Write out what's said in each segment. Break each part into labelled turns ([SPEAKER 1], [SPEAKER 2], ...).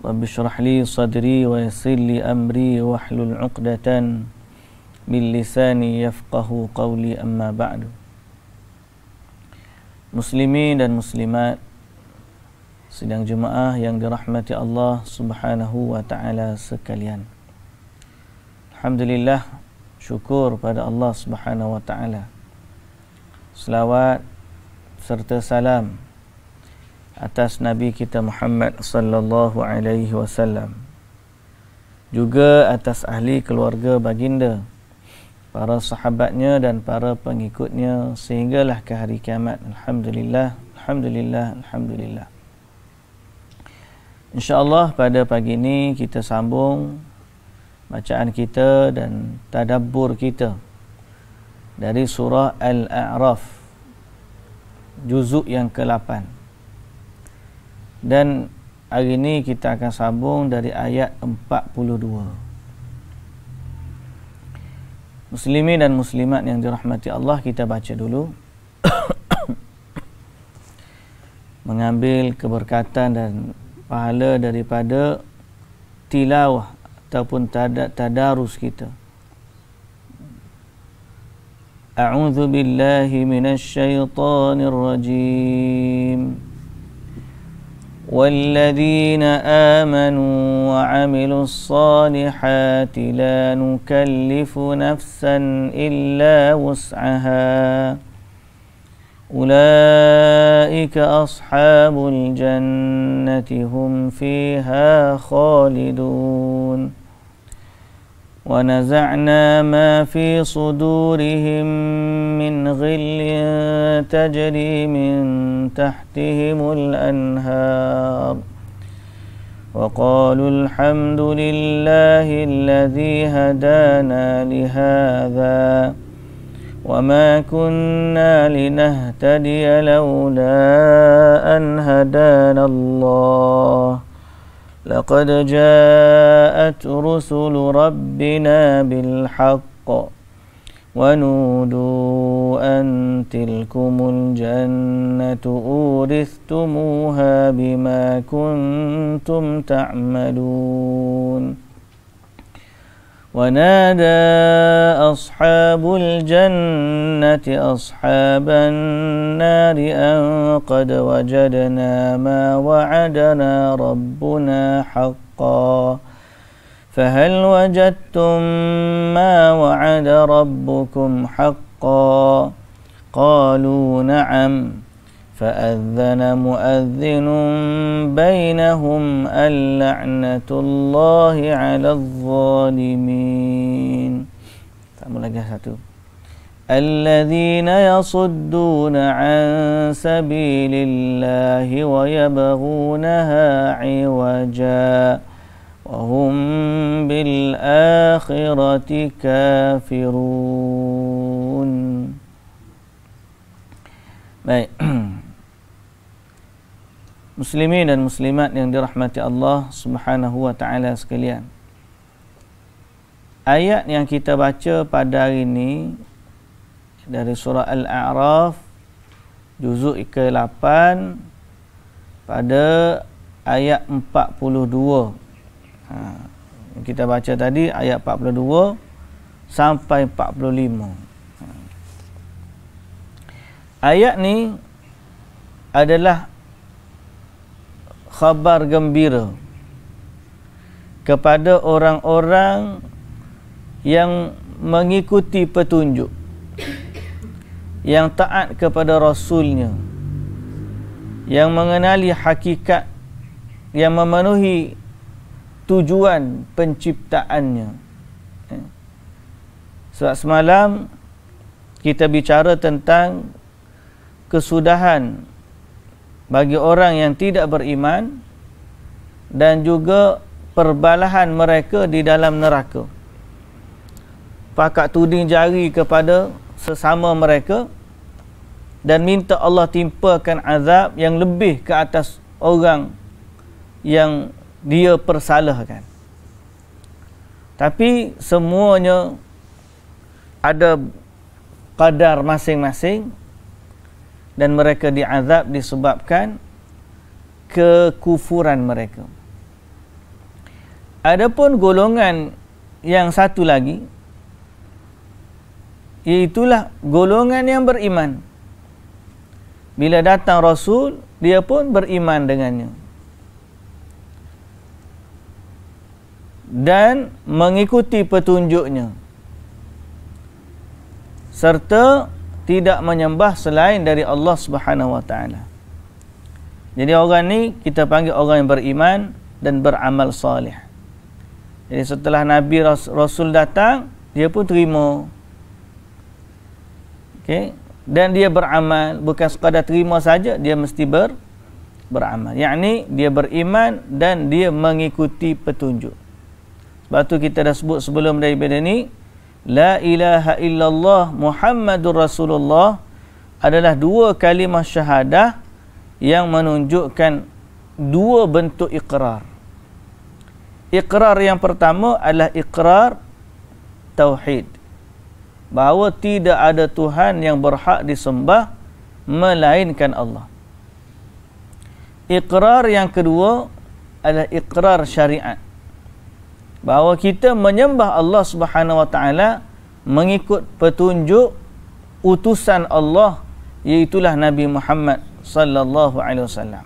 [SPEAKER 1] رب اشرح لي صدري ويسر لي امري واحلل عقدة من لساني يفقه قولي اما بعد dan Muslimat sedang jemaah yang dirahmati Allah Subhanahu wa taala sekalian. Alhamdulillah syukur pada Allah Subhanahu wa taala. Selawat serta salam atas Nabi kita Muhammad sallallahu alaihi wasallam juga atas ahli keluarga baginda para sahabatnya dan para pengikutnya sehinggalah ke hari kiamat alhamdulillah alhamdulillah alhamdulillah insyaallah pada pagi ini kita sambung bacaan kita dan tadabbur kita dari surah al-a'raf juzuk yang ke-8 dan hari ini kita akan sambung dari ayat 42. Muslimin dan muslimat yang dirahmati Allah, kita baca dulu. Mengambil keberkatan dan pahala daripada tilawah ataupun tadarus kita. أعوذ بالله من الشيطان rajim. والذين آمنوا وعملوا الصالحات لا نكلف نفسا إلا وسعها أولئك أصحاب الجنة هم فيها خالدون ونزعنا ما في صدورهم من غل تجري من تحتهم الأنهار وقالوا الحمد لله الذي هدانا لهذا وما كنا لنهتدي لولا أن هدانا الله لقد جاءت رسل ربنا بالحق ونودوا أن تلكم الجنة أورثتموها بما كنتم تعملون ونادى أصحاب الجنة أصحاب النار أن قد وجدنا ما وعدنا ربنا حقا فهل وجدتم ما وعد ربكم حقا قالوا نعم فأذن مؤذن بينهم اللعنة الله على الظالمين الذين يصدون عن سبيل الله ويبغونها عوجا وهم بالآخرة كافرون طيب. muslimin dan muslimat yang dirahmati Allah Subhanahu wa taala sekalian. Ayat yang kita baca pada hari ini dari surah Al-A'raf juzuk ke-8 pada ayat 42. Ha yang kita baca tadi ayat 42 sampai 45. Ha. Ayat ni adalah khabar gembira kepada orang-orang yang mengikuti petunjuk yang taat kepada rasulnya yang mengenali hakikat yang memenuhi tujuan penciptaannya eh. sebab semalam kita bicara tentang kesudahan bagi orang yang tidak beriman dan juga perbalahan mereka di dalam neraka. Pakat tuding jari kepada sesama mereka dan minta Allah timpakan azab yang lebih ke atas orang yang dia persalahkan. Tapi semuanya ada kadar masing-masing dan mereka diazab disebabkan kekufuran mereka. Adapun golongan yang satu lagi iaitulah golongan yang beriman. Bila datang rasul, dia pun beriman dengannya. Dan mengikuti petunjuknya. Serta tidak menyembah selain dari Allah Subhanahu wa taala. Jadi orang ni kita panggil orang yang beriman dan beramal soleh. Jadi setelah Nabi Rasul datang, dia pun terima. Okey, dan dia beramal bukan sekadar terima saja, dia mesti ber beramal. Yakni dia beriman dan dia mengikuti petunjuk. Sebab tu kita dah sebut sebelum daripada ni, La ilaha illallah Muhammadur Rasulullah adalah dua kalimah syahadah yang menunjukkan dua bentuk iqrar. Iqrar yang pertama adalah iqrar tauhid. Bahawa tidak ada Tuhan yang berhak disembah melainkan Allah. Iqrar yang kedua adalah iqrar syariat bahawa kita menyembah Allah Subhanahu wa taala mengikut petunjuk utusan Allah iaitu Nabi Muhammad sallallahu alaihi wasallam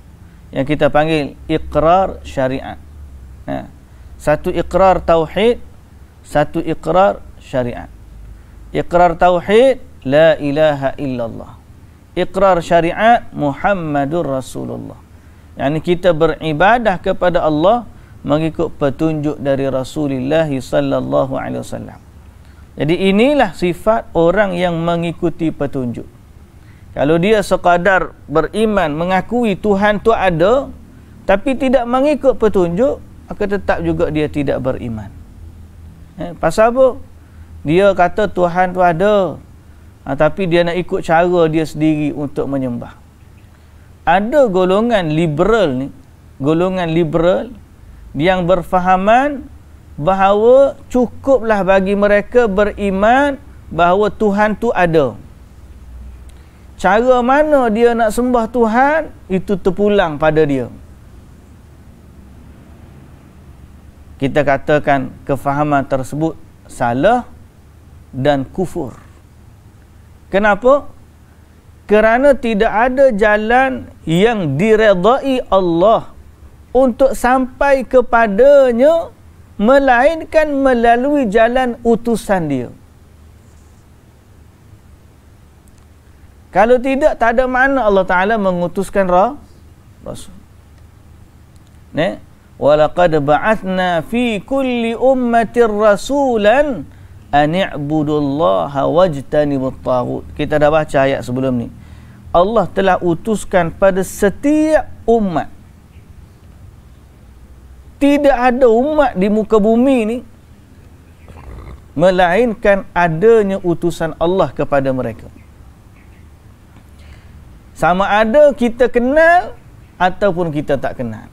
[SPEAKER 1] yang kita panggil iqrar syariat. Ha. Satu iqrar tauhid, satu iqrar syariat. Iqrar tauhid la ilaha illallah. Iqrar syariat Muhammadur Rasulullah. Yang kita beribadah kepada Allah mengikut petunjuk dari Rasulullah sallallahu alaihi wasallam. Jadi inilah sifat orang yang mengikuti petunjuk. Kalau dia sekadar beriman mengakui Tuhan tu ada tapi tidak mengikut petunjuk, akan tetap juga dia tidak beriman. Eh, pasal apa? Dia kata Tuhan tu ada. Ha, tapi dia nak ikut cara dia sendiri untuk menyembah. Ada golongan liberal ni, golongan liberal yang berfahaman bahawa cukuplah bagi mereka beriman bahawa Tuhan tu ada. Cara mana dia nak sembah Tuhan itu terpulang pada dia. Kita katakan kefahaman tersebut salah dan kufur. Kenapa? Kerana tidak ada jalan yang diredai Allah untuk sampai kepadanya melainkan melalui jalan utusan dia. Kalau tidak tak ada mana Allah Taala mengutuskan ra rasul. Ne? laqad ba'athna fi kulli ummatin rasulan an i'budullaha wajtanibut taghut. Kita dah baca ayat sebelum ni. Allah telah utuskan pada setiap umat tidak ada umat di muka bumi ni melainkan adanya utusan Allah kepada mereka. Sama ada kita kenal ataupun kita tak kenal.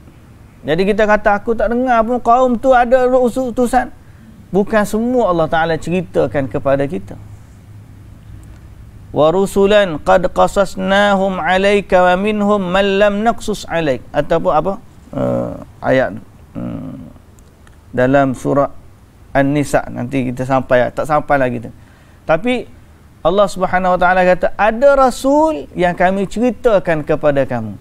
[SPEAKER 1] Jadi kita kata aku tak dengar pun kaum tu ada utusan. Bukan semua Allah Taala ceritakan kepada kita. Wa rusulan qad qasasnahum 'alaika wa minhum man lam naqsus 'alaik ataupun apa? Uh, ayat tu. Hmm. dalam surah An-Nisa nanti kita sampai tak sampai lagi tu. Tapi Allah Subhanahu Wa Taala kata ada rasul yang kami ceritakan kepada kamu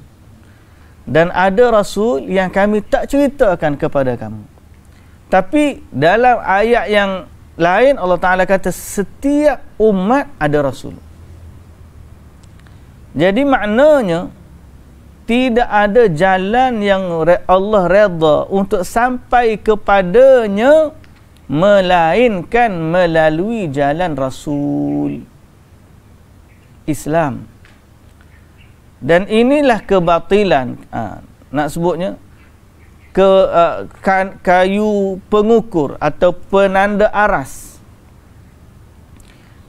[SPEAKER 1] dan ada rasul yang kami tak ceritakan kepada kamu. Tapi dalam ayat yang lain Allah Taala kata setiap umat ada rasul. Jadi maknanya tidak ada jalan yang Allah redha untuk sampai kepadanya melainkan melalui jalan Rasul Islam. Dan inilah kebatilan ha, nak sebutnya ke uh, kayu pengukur atau penanda aras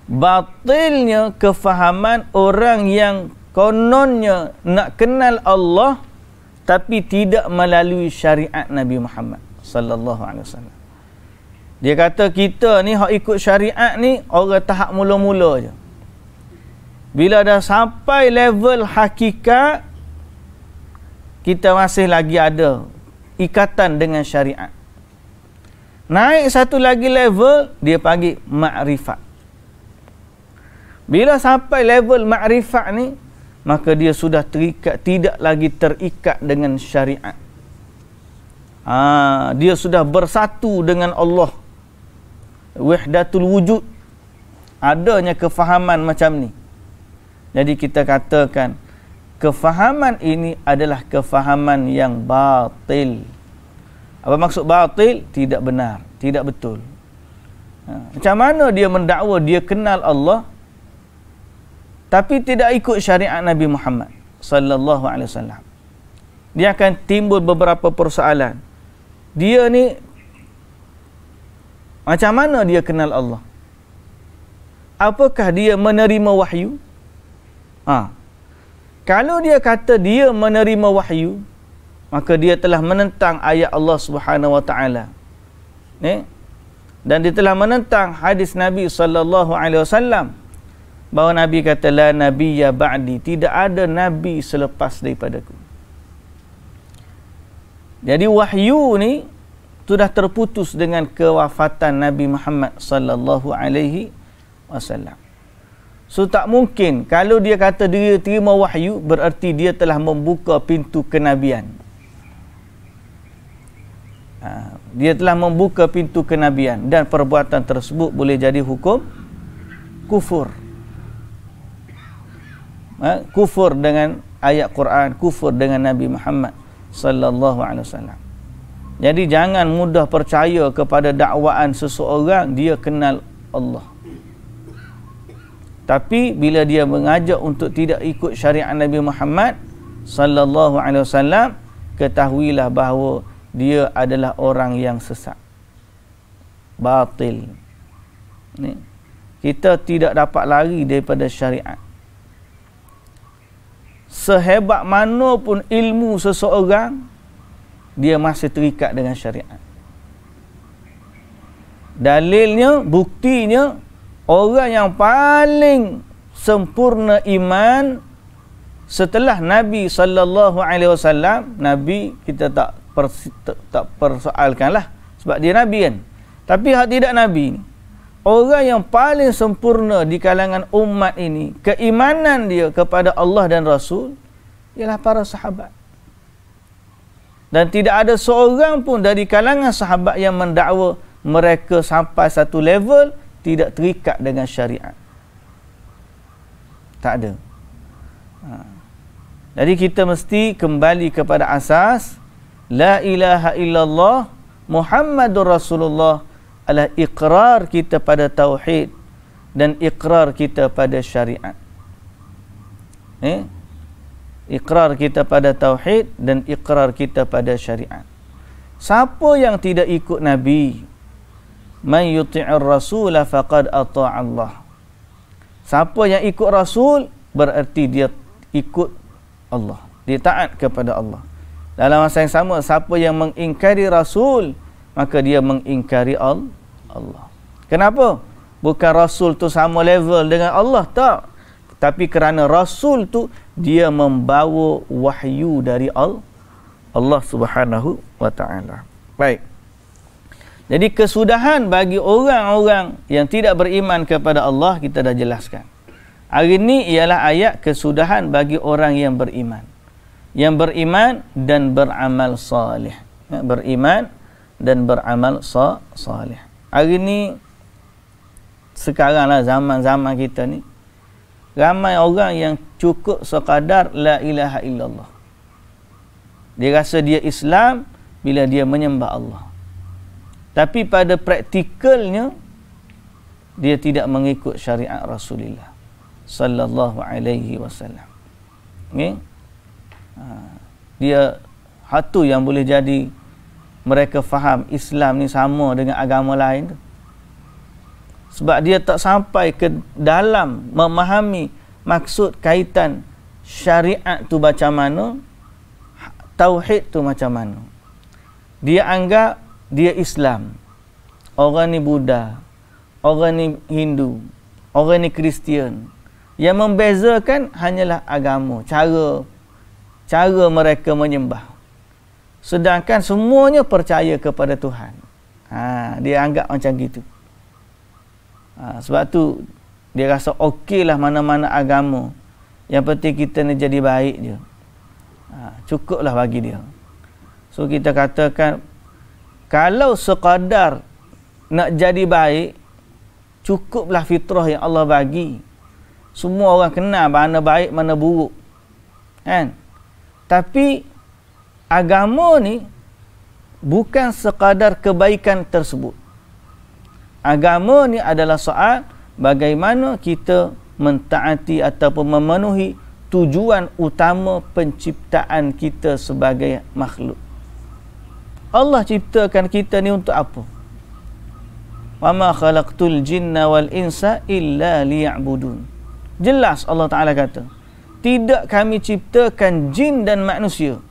[SPEAKER 1] batilnya kefahaman orang yang Kononnya nak kenal Allah tapi tidak melalui syariat Nabi Muhammad sallallahu alaihi wasallam. Dia kata kita ni hak ikut syariat ni orang tahap mula-mula je. Bila dah sampai level hakikat kita masih lagi ada ikatan dengan syariat. Naik satu lagi level dia panggil makrifat. Bila sampai level makrifat ni maka dia sudah terikat tidak lagi terikat dengan syariat ha, dia sudah bersatu dengan Allah wahdatul wujud adanya kefahaman macam ni jadi kita katakan kefahaman ini adalah kefahaman yang batil apa maksud batil tidak benar tidak betul ha, macam mana dia mendakwa dia kenal Allah tapi tidak ikut syariat Nabi Muhammad sallallahu alaihi wasallam dia akan timbul beberapa persoalan dia ni macam mana dia kenal Allah apakah dia menerima wahyu ha kalau dia kata dia menerima wahyu maka dia telah menentang ayat Allah Subhanahu wa taala ni dan dia telah menentang hadis Nabi sallallahu alaihi wasallam bahawa Nabi kata la ya ba'di tidak ada nabi selepas daripadaku jadi wahyu ni sudah terputus dengan kewafatan Nabi Muhammad sallallahu alaihi wasallam so tak mungkin kalau dia kata dia terima wahyu bererti dia telah membuka pintu kenabian ha, dia telah membuka pintu kenabian dan perbuatan tersebut boleh jadi hukum kufur Ha? kufur dengan ayat Quran, kufur dengan Nabi Muhammad sallallahu alaihi wasallam. Jadi jangan mudah percaya kepada dakwaan seseorang dia kenal Allah. Tapi bila dia mengajak untuk tidak ikut syariat Nabi Muhammad sallallahu alaihi wasallam, ketahuilah bahawa dia adalah orang yang sesat. Batil. Ni. Kita tidak dapat lari daripada syariat sehebat mana pun ilmu seseorang dia masih terikat dengan syariat dalilnya buktinya orang yang paling sempurna iman setelah nabi sallallahu alaihi wasallam nabi kita tak persi, tak, tak persoalkanlah sebab dia nabi kan tapi hak tidak nabi ni orang yang paling sempurna di kalangan umat ini keimanan dia kepada Allah dan Rasul ialah para sahabat dan tidak ada seorang pun dari kalangan sahabat yang mendakwa mereka sampai satu level tidak terikat dengan syariat tak ada ha. jadi kita mesti kembali kepada asas la ilaha illallah muhammadur rasulullah adalah ikrar kita pada tauhid dan ikrar kita pada syariat. Eh? Ikrar kita pada tauhid dan ikrar kita pada syariat. Siapa yang tidak ikut nabi? Man yuti'ir rasul faqad ata Allah. Siapa yang ikut rasul bererti dia ikut Allah. Dia taat kepada Allah. Dalam masa yang sama siapa yang mengingkari rasul maka dia mengingkari Allah. Kenapa? Bukan rasul tu sama level dengan Allah tak. Tapi kerana rasul tu dia membawa wahyu dari Allah Subhanahu wa taala. Baik. Jadi kesudahan bagi orang-orang yang tidak beriman kepada Allah kita dah jelaskan. Hari ini ialah ayat kesudahan bagi orang yang beriman. Yang beriman dan beramal salih. Beriman dan beramal so soleh. Hari ni sekaranglah zaman-zaman kita ni ramai orang yang cukup sekadar la ilaha illallah. Dia rasa dia Islam bila dia menyembah Allah. Tapi pada praktikalnya dia tidak mengikut syariat Rasulullah sallallahu alaihi wasallam. Okay? Ha. Dia hatu yang boleh jadi mereka faham Islam ni sama dengan agama lain tu. Sebab dia tak sampai ke dalam memahami maksud kaitan syariat tu macam mana, tauhid tu macam mana. Dia anggap dia Islam. Orang ni Buddha, orang ni Hindu, orang ni Kristian. Yang membezakan hanyalah agama, cara cara mereka menyembah. Sedangkan semuanya percaya kepada Tuhan. Ha, dia anggap macam gitu. Ha, sebab tu dia rasa okey lah mana-mana agama. Yang penting kita ni jadi baik je. Ha, cukuplah bagi dia. So kita katakan kalau sekadar nak jadi baik cukuplah fitrah yang Allah bagi. Semua orang kenal mana baik mana buruk. Kan? Tapi agama ni bukan sekadar kebaikan tersebut. Agama ni adalah soal bagaimana kita mentaati ataupun memenuhi tujuan utama penciptaan kita sebagai makhluk. Allah ciptakan kita ni untuk apa? Wa ma khalaqtul jinna wal insa illa liya'budun. Jelas Allah Taala kata, tidak kami ciptakan jin dan manusia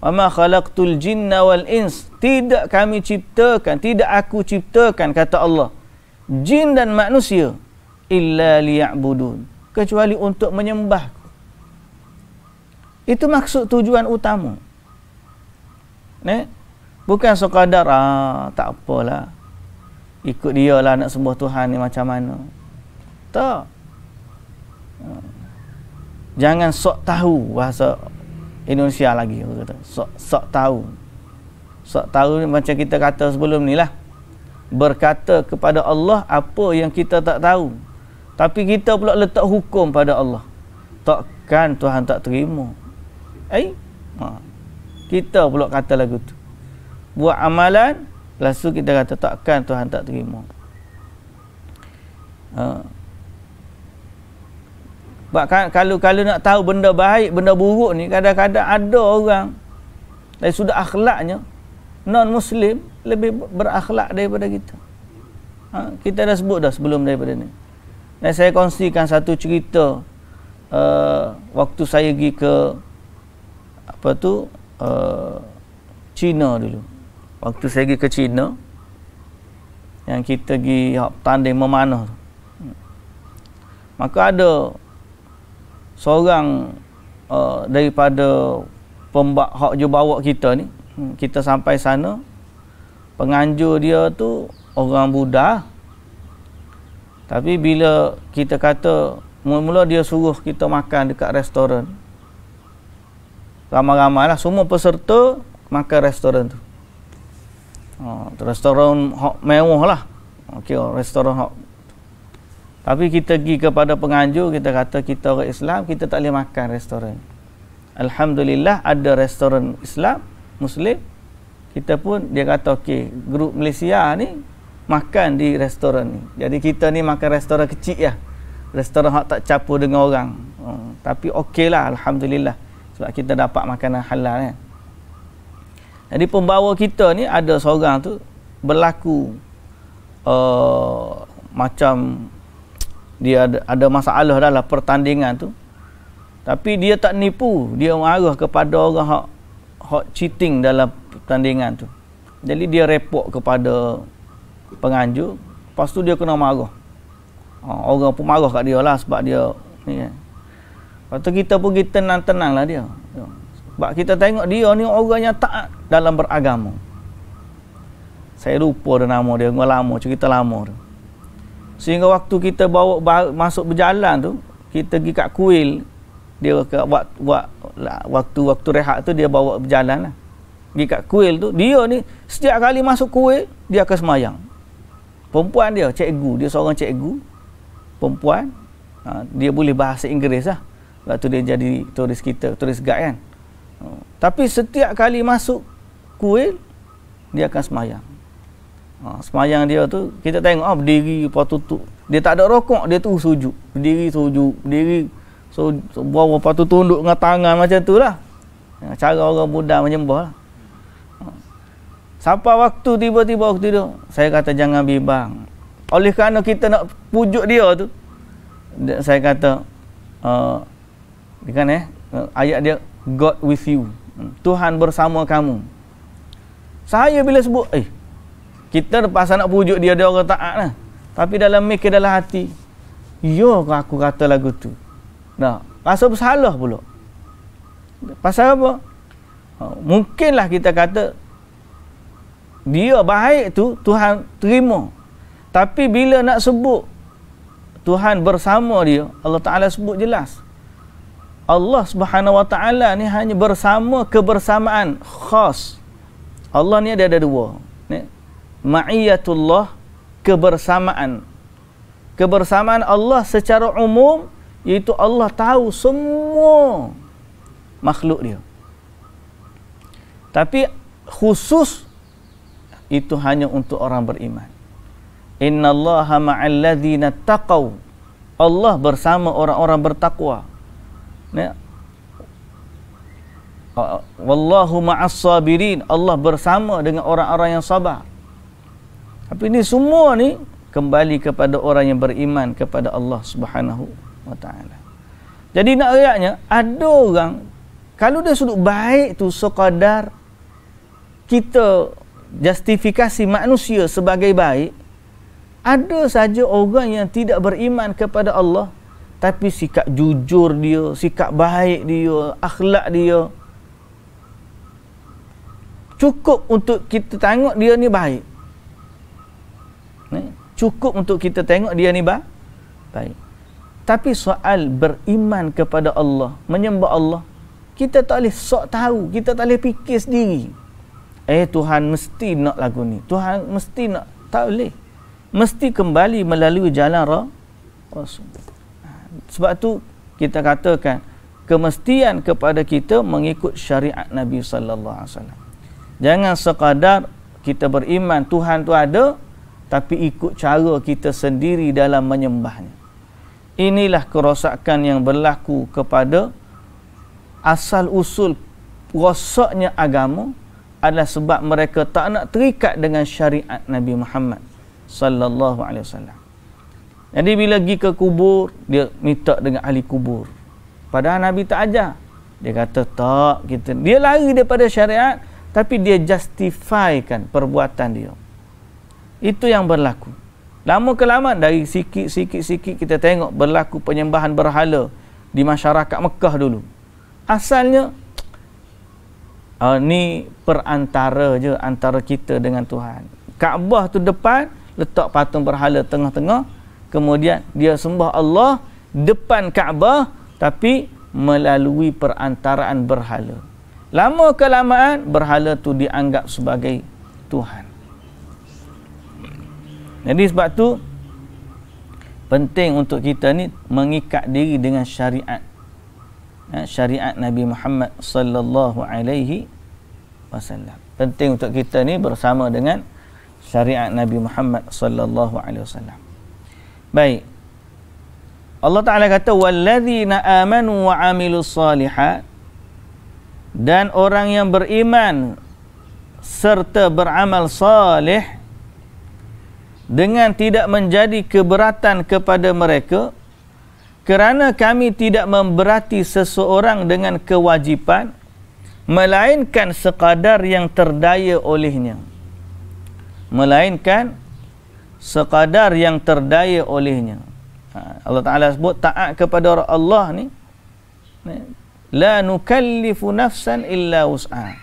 [SPEAKER 1] kalak tul jin wal ins tidak kami ciptakan tidak aku ciptakan kata Allah jin dan manusia illa liya'budun kecuali untuk menyembah itu maksud tujuan utama ne bukan sekadar ah tak apalah ikut dia lah nak sembah Tuhan ni macam mana tak jangan sok tahu bahasa Indonesia lagi orang kata. Sok sok tahu. Sok tahu macam kita kata sebelum ni lah. Berkata kepada Allah apa yang kita tak tahu. Tapi kita pula letak hukum pada Allah. Takkan Tuhan tak terima. Eh? Ha. Kita pula kata lagu tu. Buat amalan, lalu kita kata takkan Tuhan tak terima. Ha. Sebab kalau kalau nak tahu benda baik, benda buruk ni kadang-kadang ada orang dari sudut akhlaknya non muslim lebih berakhlak daripada kita. Ha, kita dah sebut dah sebelum daripada ni. Dan saya kongsikan satu cerita uh, waktu saya pergi ke apa tu uh, China dulu. Waktu saya pergi ke China yang kita pergi tanding memanah. Hmm. Maka ada seorang uh, daripada pembak hak je bawa kita ni hmm, kita sampai sana penganjur dia tu orang Buddha tapi bila kita kata mula-mula dia suruh kita makan dekat restoran ramai-ramai lah semua peserta makan restoran tu oh, restoran hak mewah lah okay, ha, restoran hak tapi kita pergi kepada penganjur, kita kata kita orang Islam, kita tak boleh makan restoran. Alhamdulillah ada restoran Islam, Muslim. Kita pun, dia kata, okay. grup Malaysia ni makan di restoran ni. Jadi kita ni makan restoran kecil ya. Restoran yang tak capur dengan orang. Hmm, tapi okey lah, Alhamdulillah. Sebab kita dapat makanan halal kan. Jadi pembawa kita ni ada seorang tu berlaku uh, macam dia ada, ada masalah dalam pertandingan tu tapi dia tak nipu dia marah kepada orang hak hak cheating dalam pertandingan tu jadi dia repot kepada penganjur lepas tu dia kena marah ha, orang pun marah kat dia lah sebab dia ni kan. lepas tu kita pergi tenang-tenang lah dia sebab kita tengok dia ni orang yang taat dalam beragama saya lupa dia nama dia, lama, cerita lama dia sehingga waktu kita bawa masuk berjalan tu kita pergi kat kuil dia buat buat waktu waktu rehat tu dia bawa berjalan lah pergi kat kuil tu dia ni setiap kali masuk kuil dia akan semayang perempuan dia cikgu dia seorang cikgu perempuan ha, dia boleh bahasa Inggeris lah waktu dia jadi turis kita turis guide kan ha, tapi setiap kali masuk kuil dia akan semayang Ha, semayang dia tu kita tengok ah berdiri lepas tutup. Dia tak ada rokok, dia tu sujud. Berdiri sujud, berdiri so, so buah lepas tu tunduk dengan tangan macam tu lah. Ha, cara orang Buddha menyembah lah. Ha. Sampai waktu tiba-tiba waktu tu, saya kata jangan bimbang. Oleh kerana kita nak pujuk dia tu, saya kata, uh, kan eh, ayat dia, God with you. Tuhan bersama kamu. Saya bila sebut, eh, kita terpaksa nak pujuk dia, dia orang taat lah. Tapi dalam mikir dalam hati, yo ya aku kata lagu tu. Nah, rasa bersalah pula. Pasal apa? Ha, mungkinlah kita kata, dia baik tu, Tuhan terima. Tapi bila nak sebut, Tuhan bersama dia, Allah Ta'ala sebut jelas. Allah Subhanahu Wa Ta'ala ni hanya bersama kebersamaan khas. Allah ni ada, ada dua ma'iyatullah kebersamaan kebersamaan Allah secara umum iaitu Allah tahu semua makhluk dia tapi khusus itu hanya untuk orang beriman Inna innallaha ma'alladhina taqaw Allah bersama orang-orang bertakwa ya wallahu ma'as sabirin Allah bersama dengan orang-orang yang sabar tapi ini semua ni kembali kepada orang yang beriman kepada Allah Subhanahu wa taala. Jadi nak ayatnya ada orang kalau dia sudut baik tu sekadar kita justifikasi manusia sebagai baik ada saja orang yang tidak beriman kepada Allah tapi sikap jujur dia, sikap baik dia, akhlak dia cukup untuk kita tengok dia ni baik cukup untuk kita tengok dia ni bang baik tapi soal beriman kepada Allah menyembah Allah kita tak boleh sok tahu kita tak boleh fikir sendiri eh Tuhan mesti nak lagu ni Tuhan mesti nak tak boleh mesti kembali melalui jalan rah Rasul sebab tu kita katakan kemestian kepada kita mengikut syariat Nabi sallallahu alaihi wasallam jangan sekadar kita beriman Tuhan tu ada tapi ikut cara kita sendiri dalam menyembahnya. Inilah kerosakan yang berlaku kepada asal-usul rosaknya agama adalah sebab mereka tak nak terikat dengan syariat Nabi Muhammad sallallahu alaihi wasallam. Jadi bila pergi ke kubur, dia minta dengan ahli kubur. Padahal Nabi tak ajar. Dia kata, tak. kita. Dia lari daripada syariat, tapi dia justifikan perbuatan dia. Itu yang berlaku. Lama kelamaan dari sikit-sikit-sikit kita tengok berlaku penyembahan berhala di masyarakat Mekah dulu. Asalnya uh, ni perantara je antara kita dengan Tuhan. Kaabah tu depan letak patung berhala tengah-tengah, kemudian dia sembah Allah depan Kaabah tapi melalui perantaraan berhala. Lama kelamaan berhala tu dianggap sebagai Tuhan. Jadi sebab tu penting untuk kita ni mengikat diri dengan syariat. Ha, syariat Nabi Muhammad sallallahu alaihi wasallam. Penting untuk kita ni bersama dengan syariat Nabi Muhammad sallallahu alaihi wasallam. Baik. Allah Taala kata wallazina amanu wa amilus salihat dan orang yang beriman serta beramal saleh dengan tidak menjadi keberatan kepada mereka kerana kami tidak memberati seseorang dengan kewajipan melainkan sekadar yang terdaya olehnya melainkan sekadar yang terdaya olehnya ha, Allah Taala sebut taat kepada Allah ni la nukallifu nafsan illa usah.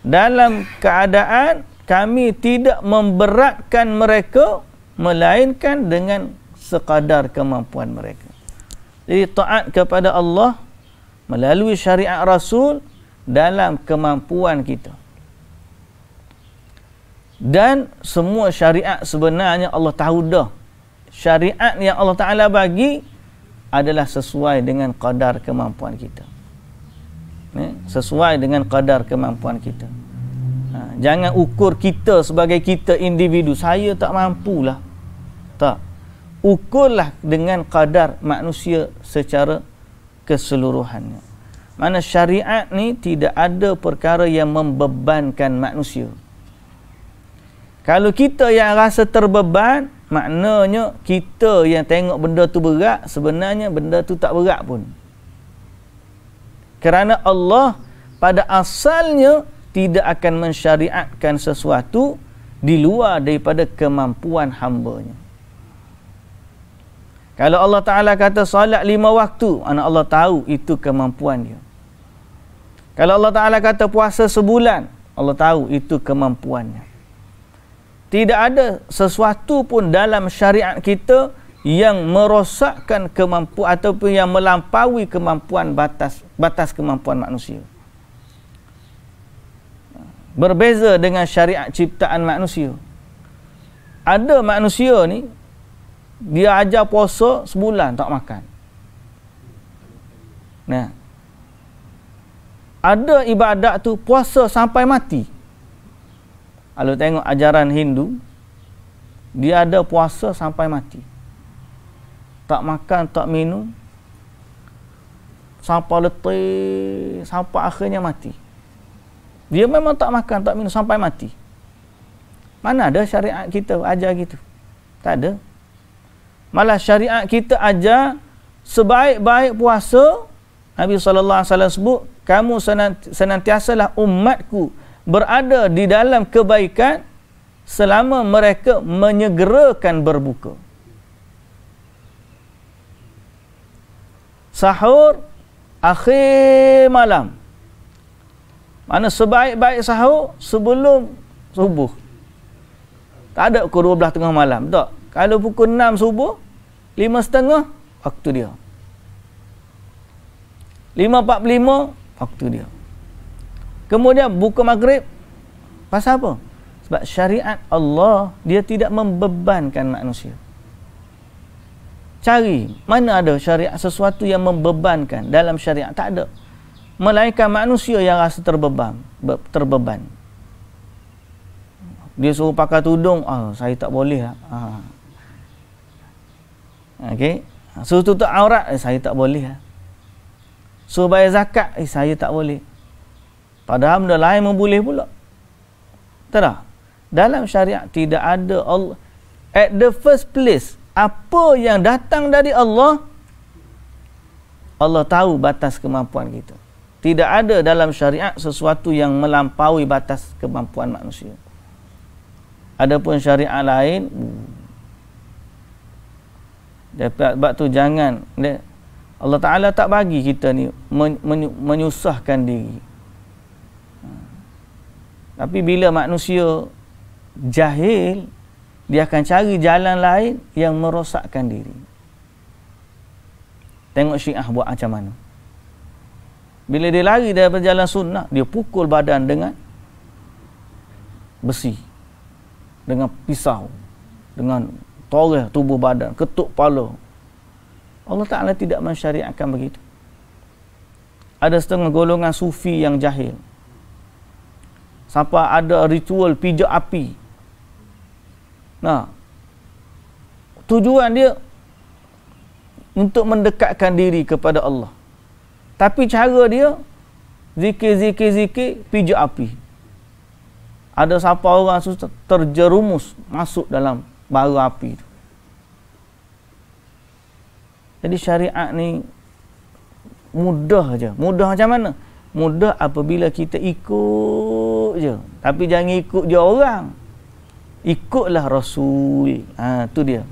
[SPEAKER 1] dalam keadaan kami tidak memberatkan mereka melainkan dengan sekadar kemampuan mereka. Jadi taat kepada Allah melalui syariat Rasul dalam kemampuan kita. Dan semua syariat sebenarnya Allah tahu dah. Syariat yang Allah Taala bagi adalah sesuai dengan kadar kemampuan kita. Eh? Sesuai dengan kadar kemampuan kita. Ha, jangan ukur kita sebagai kita individu. Saya tak mampu lah. Tak. Ukurlah dengan kadar manusia secara keseluruhannya. Mana syariat ni tidak ada perkara yang membebankan manusia. Kalau kita yang rasa terbeban, maknanya kita yang tengok benda tu berat, sebenarnya benda tu tak berat pun. Kerana Allah pada asalnya tidak akan mensyariatkan sesuatu di luar daripada kemampuan hambanya. Kalau Allah Ta'ala kata salat lima waktu, anak Allah tahu itu kemampuan dia. Kalau Allah Ta'ala kata puasa sebulan, Allah tahu itu kemampuannya. Tidak ada sesuatu pun dalam syariat kita yang merosakkan kemampuan ataupun yang melampaui kemampuan batas batas kemampuan manusia berbeza dengan syariat ciptaan manusia. Ada manusia ni dia ajar puasa sebulan tak makan. Nah. Ada ibadat tu puasa sampai mati. Kalau tengok ajaran Hindu dia ada puasa sampai mati. Tak makan, tak minum sampai letih, sampai akhirnya mati. Dia memang tak makan, tak minum sampai mati. Mana ada syariat kita ajar gitu? Tak ada. Malah syariat kita ajar sebaik-baik puasa Nabi sallallahu alaihi wasallam sebut, kamu senantiasalah umatku berada di dalam kebaikan selama mereka menyegerakan berbuka. Sahur akhir malam mana sebaik-baik sahur sebelum subuh. Tak ada pukul 12 tengah malam. Tak. Kalau pukul 6 subuh, 5 setengah, waktu dia. 5.45, waktu dia. Kemudian buka maghrib, pasal apa? Sebab syariat Allah, dia tidak membebankan manusia. Cari, mana ada syariat sesuatu yang membebankan dalam syariat? Tak ada. Tak ada melainkan manusia yang rasa terbeban terbeban dia suruh pakai tudung ah oh, saya tak boleh ah okey suruh tutup aurat eh, saya tak boleh ah suruh bayar zakat eh, saya tak boleh padahal benda lain memboleh pula tak dalam syariat tidak ada Allah. at the first place apa yang datang dari Allah Allah tahu batas kemampuan kita tidak ada dalam syariat sesuatu yang melampaui batas kemampuan manusia. Adapun syariat lain sebab tu jangan Allah Ta'ala tak bagi kita ni menyusahkan diri ha. tapi bila manusia jahil dia akan cari jalan lain yang merosakkan diri tengok syiah buat macam mana bila dia lari daripada jalan sunnah, dia pukul badan dengan besi. Dengan pisau. Dengan toreh tubuh badan. Ketuk kepala. Allah Ta'ala tidak mensyariatkan begitu. Ada setengah golongan sufi yang jahil. Sampai ada ritual pijak api. Nah, tujuan dia untuk mendekatkan diri kepada Allah. Tapi cara dia zikir zikir zikir pijak api. Ada siapa orang susah terjerumus masuk dalam bara api itu. Jadi syariat ni mudah aja. Mudah macam mana? Mudah apabila kita ikut je. Tapi jangan ikut je orang. Ikutlah Rasul. Ha, tu dia.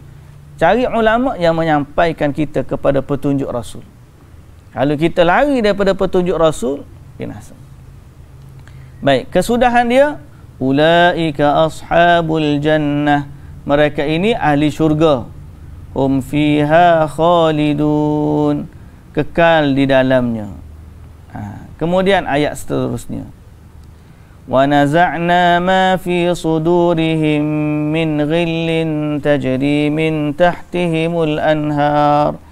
[SPEAKER 1] Cari ulama yang menyampaikan kita kepada petunjuk Rasul. Kalau kita lari daripada petunjuk Rasul, binasa. Baik, kesudahan dia ulaika ashabul jannah. Mereka ini ahli syurga. Hum fiha khalidun. Kekal di dalamnya. Ha. Kemudian ayat seterusnya. Wa naza'na ma fi sudurihim min ghillin tajri min tahtihimul anhar. anhar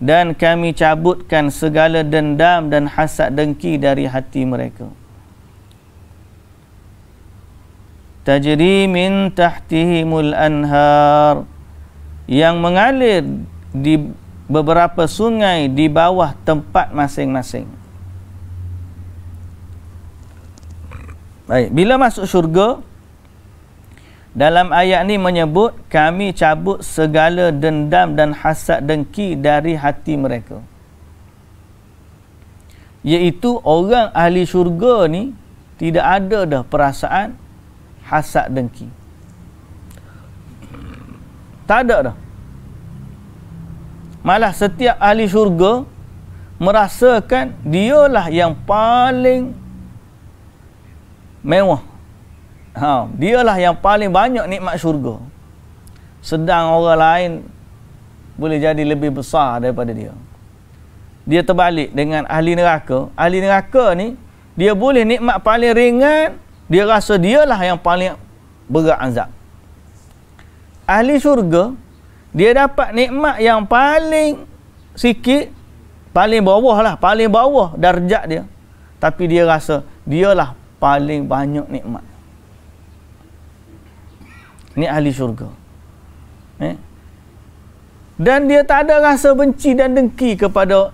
[SPEAKER 1] dan kami cabutkan segala dendam dan hasad dengki dari hati mereka tajri min tahtihimul anhar yang mengalir di beberapa sungai di bawah tempat masing-masing baik bila masuk syurga dalam ayat ni menyebut kami cabut segala dendam dan hasad dengki dari hati mereka. Iaitu orang ahli syurga ni tidak ada dah perasaan hasad dengki. Tak ada dah. Malah setiap ahli syurga merasakan dialah yang paling mewah ha, dialah yang paling banyak nikmat syurga sedang orang lain boleh jadi lebih besar daripada dia dia terbalik dengan ahli neraka ahli neraka ni dia boleh nikmat paling ringan dia rasa dialah yang paling berat azab ahli syurga dia dapat nikmat yang paling sikit paling bawah lah paling bawah darjat dia tapi dia rasa dialah paling banyak nikmat ini ahli syurga. Eh? Dan dia tak ada rasa benci dan dengki kepada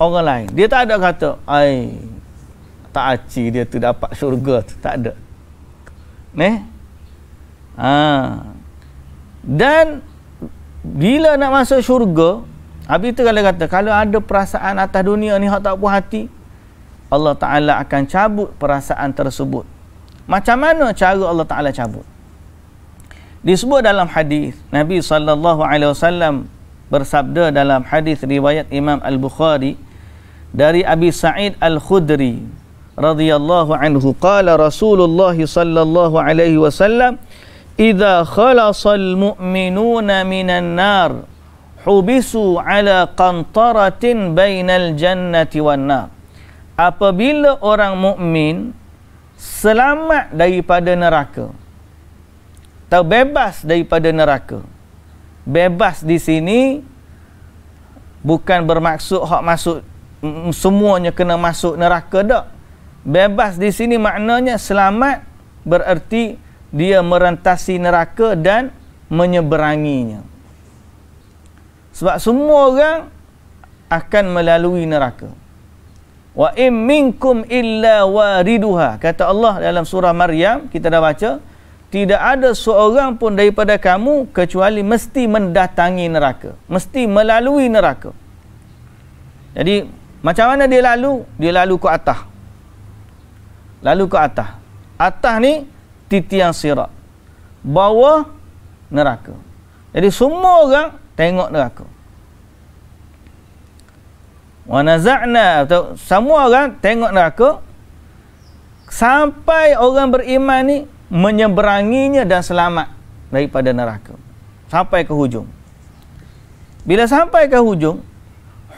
[SPEAKER 1] orang lain. Dia tak ada kata, ai tak aci dia tu dapat syurga tu. Tak ada. Eh? Ha. Dan bila nak masuk syurga, Habis itu kalau kata, kalau ada perasaan atas dunia ni yang tak puas hati, Allah Ta'ala akan cabut perasaan tersebut. Macam mana cara Allah Ta'ala cabut? Disebut dalam hadis Nabi sallallahu alaihi wasallam bersabda dalam hadis riwayat Imam Al-Bukhari dari Abi Sa'id Al-Khudri radhiyallahu anhu qala Rasulullah sallallahu alaihi wasallam idza khalasal mu'minuna minan nar hubisu ala qantaratin bainal jannati wan nar apabila orang mukmin selamat daripada neraka terbebas daripada neraka. Bebas di sini bukan bermaksud hak masuk mm, semuanya kena masuk neraka dak. Bebas di sini maknanya selamat bererti dia merentasi neraka dan menyeberanginya. Sebab semua orang akan melalui neraka. Wa in minkum illa wariduha kata Allah dalam surah Maryam kita dah baca tidak ada seorang pun daripada kamu kecuali mesti mendatangi neraka mesti melalui neraka jadi macam mana dia lalu dia lalu ke atas lalu ke atas atas ni titian sirat bawah neraka jadi semua orang tengok neraka wa nazana atau semua orang tengok neraka sampai orang beriman ni menyeberanginya dan selamat daripada neraka sampai ke hujung. Bila sampai ke hujung,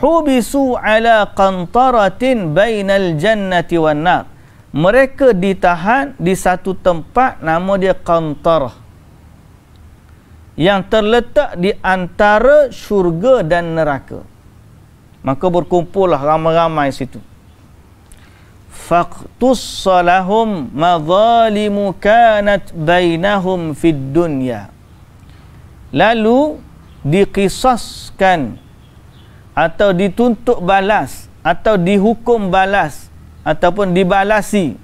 [SPEAKER 1] hubisu ala qantaratin bainal jannati wan nar. Mereka ditahan di satu tempat nama dia qantarah. Yang terletak di antara syurga dan neraka. Maka berkumpullah ramai-ramai situ faqtussalahum madhalimu kanat bainahum fid dunya lalu dikisaskan atau dituntut balas atau dihukum balas ataupun dibalasi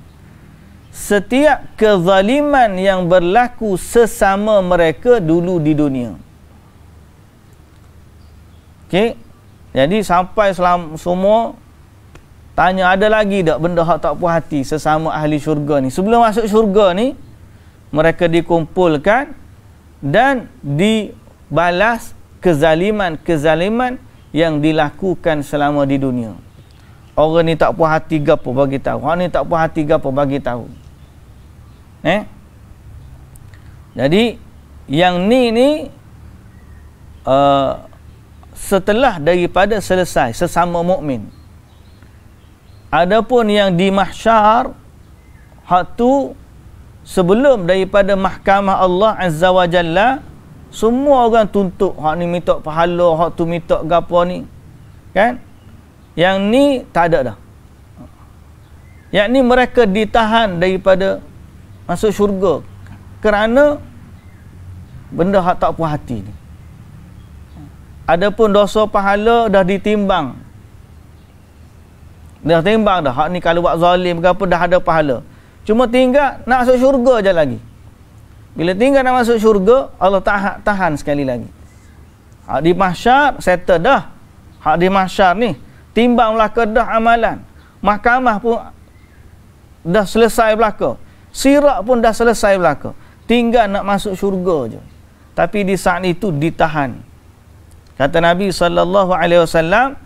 [SPEAKER 1] setiap kezaliman yang berlaku sesama mereka dulu di dunia okey jadi sampai selama semua Tanya ada lagi tak benda hak tak puas hati sesama ahli syurga ni. Sebelum masuk syurga ni mereka dikumpulkan dan dibalas kezaliman-kezaliman yang dilakukan selama di dunia. Orang ni tak puas hati gapo bagi tahu. Orang ni tak puas hati gapo bagi tahu. Eh? Jadi yang ni ni uh, setelah daripada selesai sesama mukmin. Adapun yang di mahsyar hak tu sebelum daripada mahkamah Allah Azza wa Jalla semua orang tuntut hak ni minta pahala, hak tu minta gapo ni. Kan? Yang ni tak ada dah. Yang ni mereka ditahan daripada masuk syurga kerana benda hak tak puas hati ni. Adapun dosa pahala dah ditimbang Dah timbang dah hak ni kalau buat zalim ke apa dah ada pahala. Cuma tinggal nak masuk syurga je lagi. Bila tinggal nak masuk syurga, Allah tahan, tahan sekali lagi. Hak di mahsyar settle dah. Hak di mahsyar ni timbanglah ke dah amalan. Mahkamah pun dah selesai belaka. Sirat pun dah selesai belaka. Tinggal nak masuk syurga je. Tapi di saat itu ditahan. Kata Nabi sallallahu alaihi wasallam,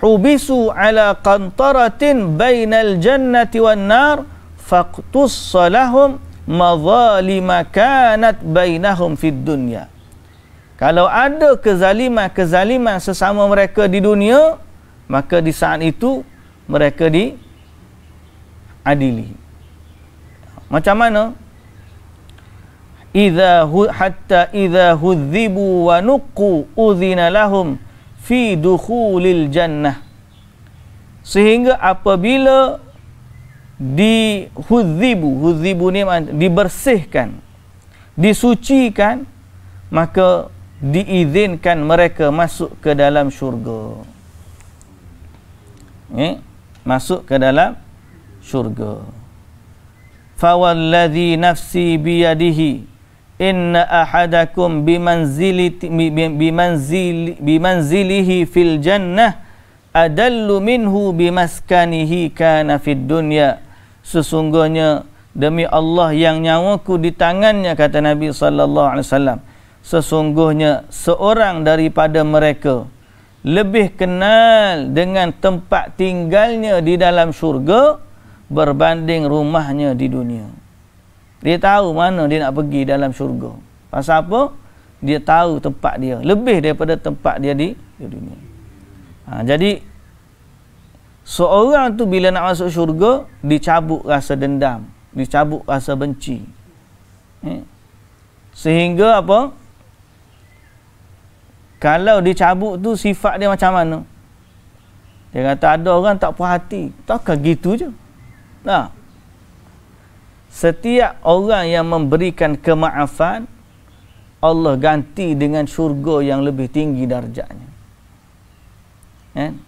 [SPEAKER 1] hubisu ala qantaratin bainal jannati wan nar faqtussalahum mazalima kanat bainahum fid dunya kalau ada kezaliman-kezaliman sesama mereka di dunia maka di saat itu mereka di adili macam mana idza hatta idza hudzibu wa nuqu udzina lahum fi dukhulil jannah sehingga apabila dihuzibu huzibu ni dibersihkan disucikan maka diizinkan mereka masuk ke dalam syurga eh? masuk ke dalam syurga fawalladhi nafsi biyadihi inna ahadakum bimanzili bimanzili bimanzilihi fil jannah adallu minhu bimaskanihi kana fid dunya sesungguhnya demi Allah yang nyawaku di tangannya kata Nabi sallallahu alaihi wasallam sesungguhnya seorang daripada mereka lebih kenal dengan tempat tinggalnya di dalam syurga berbanding rumahnya di dunia. Dia tahu mana dia nak pergi dalam syurga. Pasal apa? Dia tahu tempat dia. Lebih daripada tempat dia di, dunia. Ha, jadi, seorang tu bila nak masuk syurga, dicabut rasa dendam. Dicabut rasa benci. Eh? Sehingga apa? Kalau dicabut tu sifat dia macam mana? Dia kata ada orang tak puas hati. Takkan gitu je. Nah, Setiap orang yang memberikan kemaafan Allah ganti dengan syurga yang lebih tinggi darjanya. Kan?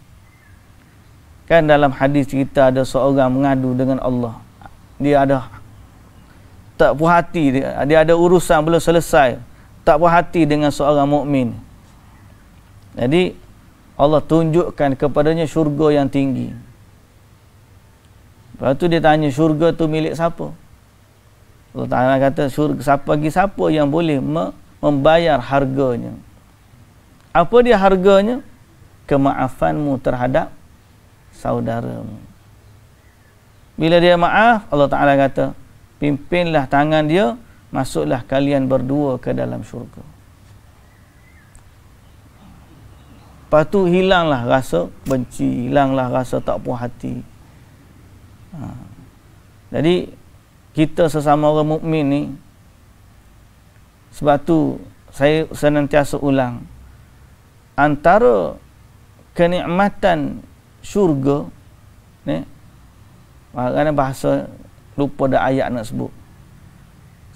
[SPEAKER 1] Kan dalam hadis kita ada seorang mengadu dengan Allah. Dia ada tak puas hati dia, dia ada urusan belum selesai. Tak puas hati dengan seorang mukmin. Jadi Allah tunjukkan kepadanya syurga yang tinggi. Lepas tu dia tanya syurga tu milik siapa? Allah Ta'ala kata syurga siapa lagi siapa yang boleh membayar harganya. Apa dia harganya? Kemaafanmu terhadap saudaramu. Bila dia maaf, Allah Ta'ala kata, pimpinlah tangan dia, masuklah kalian berdua ke dalam syurga. Lepas tu hilanglah rasa benci, hilanglah rasa tak puas hati. Ha. Jadi kita sesama orang mukmin ni sebab tu saya senantiasa ulang antara kenikmatan syurga ni kerana bahasa lupa dah ayat nak sebut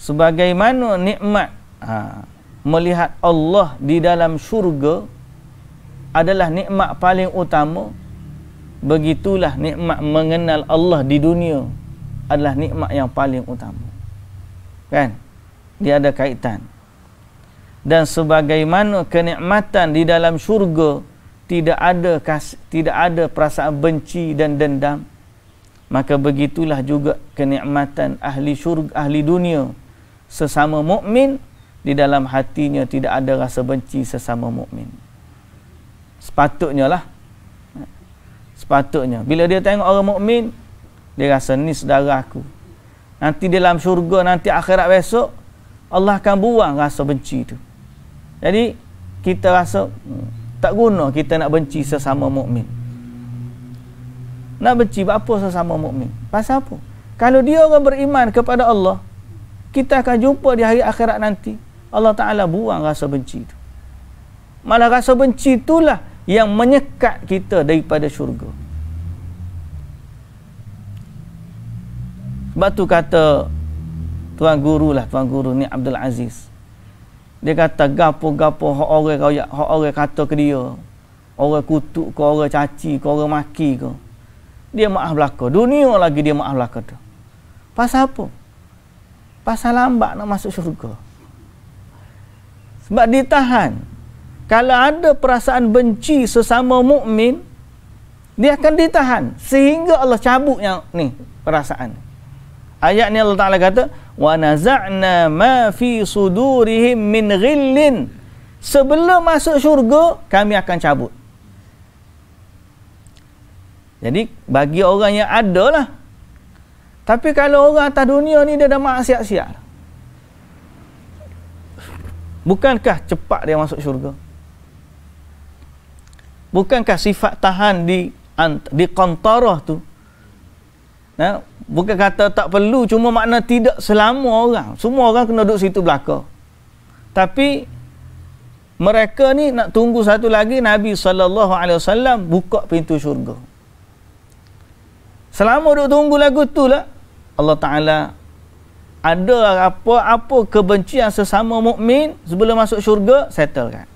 [SPEAKER 1] sebagaimana nikmat ha, melihat Allah di dalam syurga adalah nikmat paling utama begitulah nikmat mengenal Allah di dunia adalah nikmat yang paling utama. Kan? Dia ada kaitan. Dan sebagaimana kenikmatan di dalam syurga tidak ada kas, tidak ada perasaan benci dan dendam, maka begitulah juga kenikmatan ahli syurga ahli dunia sesama mukmin di dalam hatinya tidak ada rasa benci sesama mukmin. Sepatutnya lah. Sepatutnya. Bila dia tengok orang mukmin dia rasa ni saudara aku. Nanti dalam syurga, nanti akhirat besok, Allah akan buang rasa benci itu. Jadi, kita rasa hmm, tak guna kita nak benci sesama mukmin. Nak benci apa sesama mukmin? Pasal apa? Kalau dia orang beriman kepada Allah, kita akan jumpa di hari akhirat nanti. Allah Ta'ala buang rasa benci itu. Malah rasa benci itulah yang menyekat kita daripada syurga. Batu kata tuan guru lah tuan guru ni Abdul Aziz. Dia kata gapo-gapo hak orang kau yak hak orang kata ke dia. Orang kutuk ke orang caci ke orang maki ke. Dia maaf belaka. Dunia lagi dia maaf belaka tu. Pasal apa? Pasal lambat nak masuk syurga. Sebab ditahan. Kalau ada perasaan benci sesama mukmin, dia akan ditahan sehingga Allah cabut yang ni perasaan. Ni. Ayat ni Allah Ta'ala kata, وَنَزَعْنَا مَا فِي صُدُورِهِمْ مِنْ غِلِّنْ Sebelum masuk syurga, kami akan cabut. Jadi, bagi orang yang ada lah. Tapi kalau orang atas dunia ni, dia dah maksiat-siat. Bukankah cepat dia masuk syurga? Bukankah sifat tahan di di kantarah tu Ya? Bukan kata tak perlu, cuma makna tidak selama orang. Semua orang kena duduk situ belakang. Tapi mereka ni nak tunggu satu lagi Nabi saw buka pintu syurga. Selama duk tunggu lagu tu lah Allah Taala ada apa-apa kebencian sesama mukmin sebelum masuk syurga kan.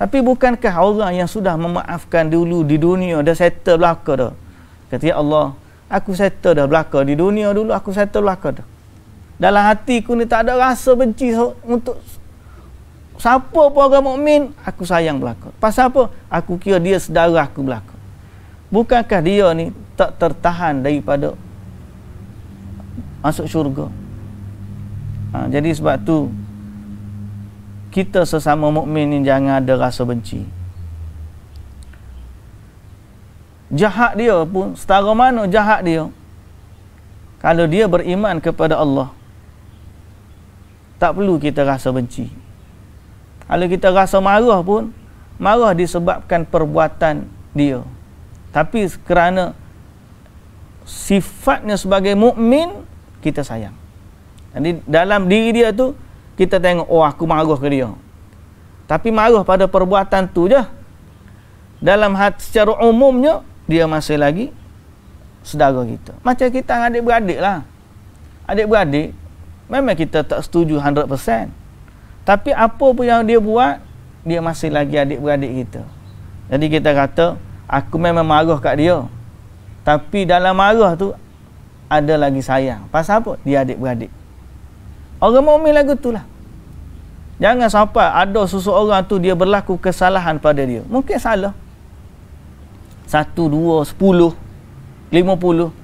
[SPEAKER 1] Tapi bukankah orang yang sudah memaafkan dulu di dunia dah settle belaka dah. Kata ya Allah, aku settle dah belaka di dunia dulu aku settle belaka dah dalam hatiku ni tak ada rasa benci untuk siapa pun orang mukmin aku sayang belaka pasal apa aku kira dia saudara aku belaka bukankah dia ni tak tertahan daripada masuk syurga ha, jadi sebab tu kita sesama mukmin ni jangan ada rasa benci jahat dia pun setara mana jahat dia kalau dia beriman kepada Allah tak perlu kita rasa benci kalau kita rasa marah pun marah disebabkan perbuatan dia tapi kerana sifatnya sebagai mukmin kita sayang jadi dalam diri dia tu kita tengok oh aku marah ke dia tapi marah pada perbuatan tu je dalam hati secara umumnya dia masih lagi saudara kita. Macam kita dengan adik-beradik lah. Adik-beradik, memang kita tak setuju 100%. Tapi apa pun yang dia buat, dia masih lagi adik-beradik kita. Jadi kita kata, aku memang marah kat dia. Tapi dalam marah tu, ada lagi sayang. Pasal apa? Dia adik-beradik. Orang mu'min lagu tu lah. Jangan sampai ada seseorang tu dia berlaku kesalahan pada dia. Mungkin salah satu, dua, sepuluh, lima puluh.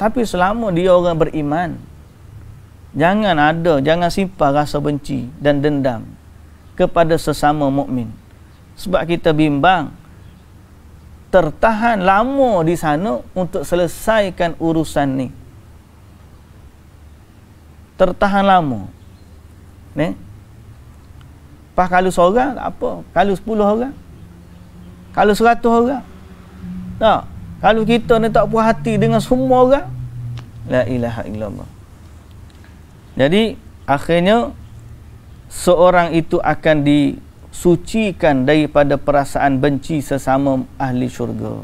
[SPEAKER 1] Tapi selama dia orang beriman, jangan ada, jangan simpan rasa benci dan dendam kepada sesama mukmin. Sebab kita bimbang, tertahan lama di sana untuk selesaikan urusan ni. Tertahan lama. Ne? Pas kalau seorang, tak apa. Kalau sepuluh orang. Kalau seratus orang. Tak. Kalau kita ni tak puas hati dengan semua orang, la ilaha illallah. Jadi akhirnya seorang itu akan disucikan daripada perasaan benci sesama ahli syurga.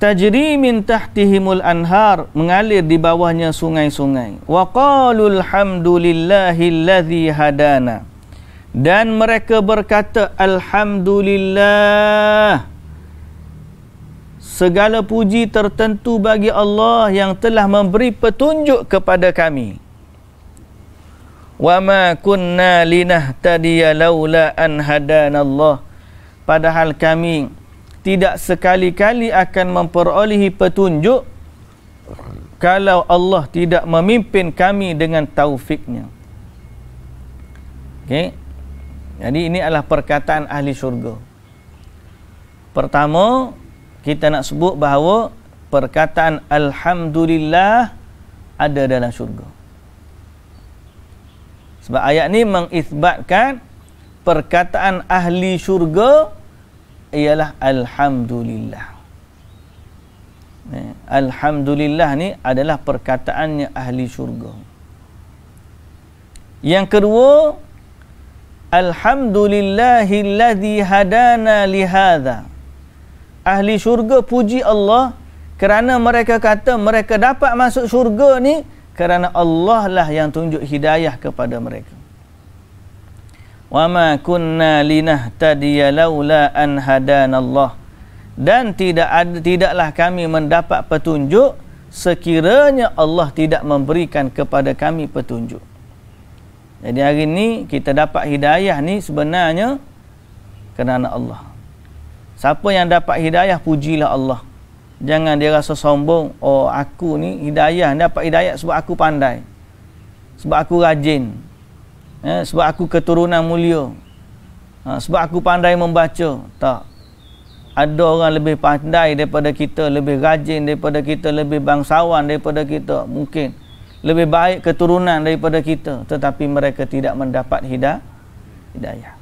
[SPEAKER 1] Tajri min tahtihimul anhar mengalir di bawahnya sungai-sungai. Wa qalul hamdulillahi hadana. Dan mereka berkata alhamdulillah segala puji tertentu bagi Allah yang telah memberi petunjuk kepada kami. Wa ma kunna linahtadiya laula an hadana Allah. Padahal kami tidak sekali-kali akan memperolehi petunjuk kalau Allah tidak memimpin kami dengan taufiknya. Okay. Jadi ini adalah perkataan ahli syurga. Pertama, kita nak sebut bahawa perkataan alhamdulillah ada dalam syurga. Sebab ayat ni mengisbatkan perkataan ahli syurga ialah alhamdulillah. Eh, alhamdulillah ni adalah perkataannya ahli syurga. Yang kedua, Alhamdulillahilladzi hadana lihadha ahli syurga puji Allah kerana mereka kata mereka dapat masuk syurga ni kerana Allah lah yang tunjuk hidayah kepada mereka. Wa ma kunna linahtadiya laula an hadanallah dan tidak ada, tidaklah kami mendapat petunjuk sekiranya Allah tidak memberikan kepada kami petunjuk. Jadi hari ini kita dapat hidayah ni sebenarnya kerana Allah. Siapa yang dapat hidayah pujilah Allah. Jangan dia rasa sombong, oh aku ni hidayah, dapat hidayah sebab aku pandai. Sebab aku rajin. Eh, sebab aku keturunan mulia. Ha, sebab aku pandai membaca. Tak. Ada orang lebih pandai daripada kita, lebih rajin daripada kita, lebih bangsawan daripada kita, mungkin lebih baik keturunan daripada kita, tetapi mereka tidak mendapat Hidayah.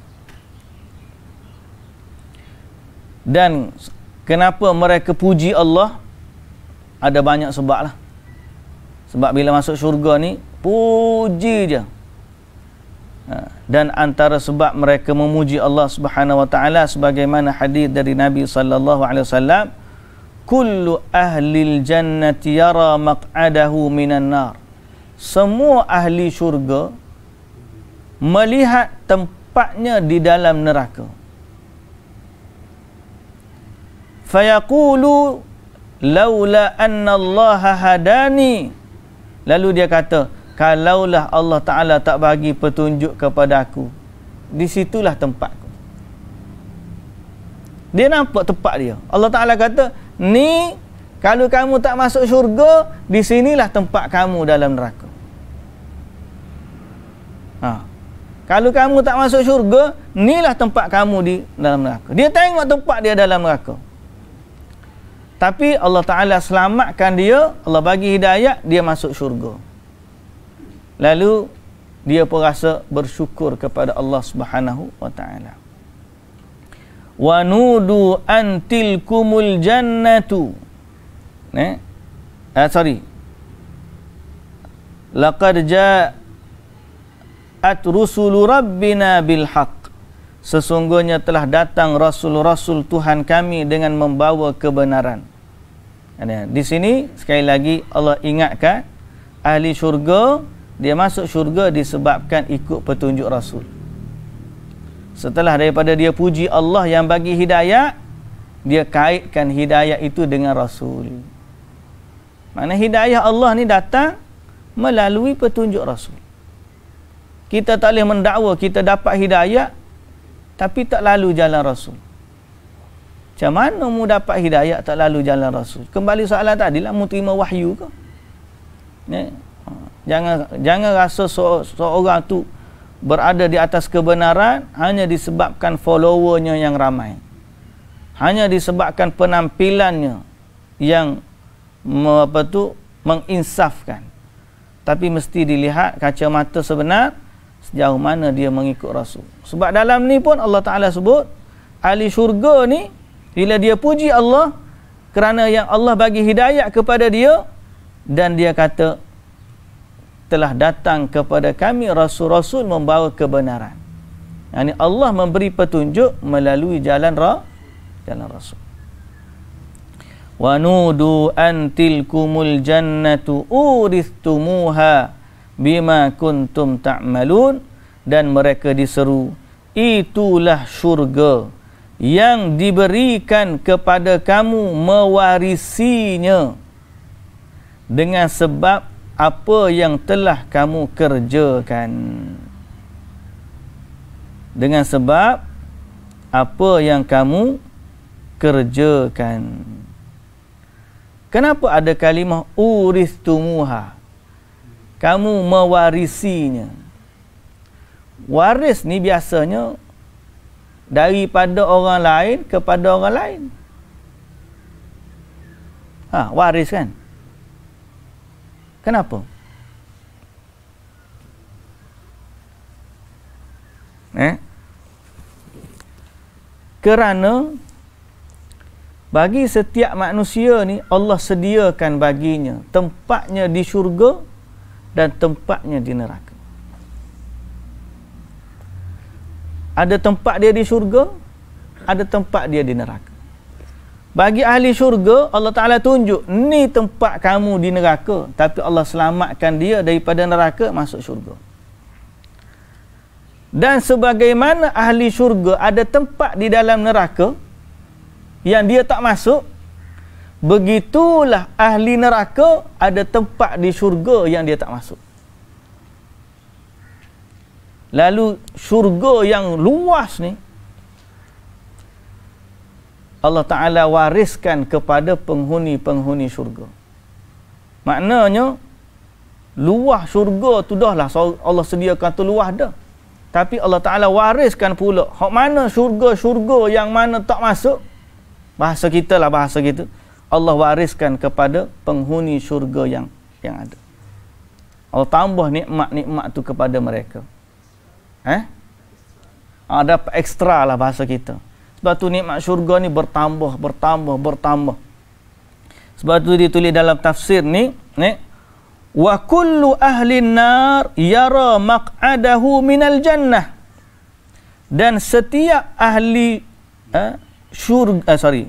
[SPEAKER 1] dan kenapa mereka puji Allah ada banyak sebab lah sebab bila masuk syurga ni puji je ha, dan antara sebab mereka memuji Allah Subhanahu wa taala sebagaimana hadis dari Nabi saw. kullu ahli jannati yara maq'adahu minan nar semua ahli syurga melihat tempatnya di dalam neraka fayaqulu laula anna Allah hadani lalu dia kata kalaulah Allah taala tak bagi petunjuk kepada aku di situlah tempatku dia nampak tempat dia Allah taala kata ni kalau kamu tak masuk syurga di sinilah tempat kamu dalam neraka ha kalau kamu tak masuk syurga, inilah tempat kamu di dalam neraka. Dia tengok tempat dia dalam neraka. Tapi Allah Ta'ala selamatkan dia, Allah bagi hidayah, dia masuk syurga. Lalu, dia pun rasa bersyukur kepada Allah Subhanahu Wa Ta'ala. وَنُودُ أَنْ تِلْكُمُ الْجَنَّةُ eh? Eh, Sorry. لَقَدْ جَاءَتْ رُسُلُ رَبِّنَا بِالْحَقِّ sesungguhnya telah datang rasul-rasul Tuhan kami dengan membawa kebenaran. Di sini sekali lagi Allah ingatkan ahli syurga dia masuk syurga disebabkan ikut petunjuk rasul. Setelah daripada dia puji Allah yang bagi hidayah, dia kaitkan hidayah itu dengan rasul. Mana hidayah Allah ni datang melalui petunjuk rasul. Kita tak boleh mendakwa kita dapat hidayah tapi tak lalu jalan Rasul. Macam mana mu dapat hidayah tak lalu jalan Rasul? Kembali soalan tadi lah, mu terima wahyu ke? Ni. Ya. Jangan jangan rasa seorang tu berada di atas kebenaran hanya disebabkan followernya yang ramai. Hanya disebabkan penampilannya yang apa tu menginsafkan. Tapi mesti dilihat kacamata sebenar sejauh mana dia mengikut rasul sebab dalam ni pun Allah Taala sebut ahli syurga ni bila dia puji Allah kerana yang Allah bagi hidayah kepada dia dan dia kata telah datang kepada kami rasul-rasul membawa kebenaran. Yani Allah memberi petunjuk melalui jalan ra jalan rasul. Wa nudu antilkumul jannatu uristumuha bima kuntum ta'malun dan mereka diseru itulah syurga yang diberikan kepada kamu mewarisinya dengan sebab apa yang telah kamu kerjakan dengan sebab apa yang kamu kerjakan kenapa ada kalimah uristumuha kamu mewarisinya waris ni biasanya daripada orang lain kepada orang lain ha waris kan kenapa eh kerana bagi setiap manusia ni Allah sediakan baginya tempatnya di syurga dan tempatnya di neraka. Ada tempat dia di syurga, ada tempat dia di neraka. Bagi ahli syurga, Allah Ta'ala tunjuk, ni tempat kamu di neraka, tapi Allah selamatkan dia daripada neraka masuk syurga. Dan sebagaimana ahli syurga ada tempat di dalam neraka, yang dia tak masuk, Begitulah ahli neraka ada tempat di syurga yang dia tak masuk. Lalu syurga yang luas ni Allah Ta'ala wariskan kepada penghuni-penghuni syurga. Maknanya, luah syurga tu dah lah Allah sediakan tu luah dah. Tapi Allah Ta'ala wariskan pula. Hak mana syurga-syurga yang mana tak masuk? Bahasa kita lah bahasa kita. Gitu. Allah wariskan kepada penghuni syurga yang yang ada. Allah tambah nikmat-nikmat tu kepada mereka. Eh? Ada ekstra lah bahasa kita. Sebab tu nikmat syurga ni bertambah, bertambah, bertambah. Sebab tu ditulis dalam tafsir ni, ni wa kullu ahli nar yara maq'adahu minal jannah. Dan setiap ahli eh, syurga, eh, sorry,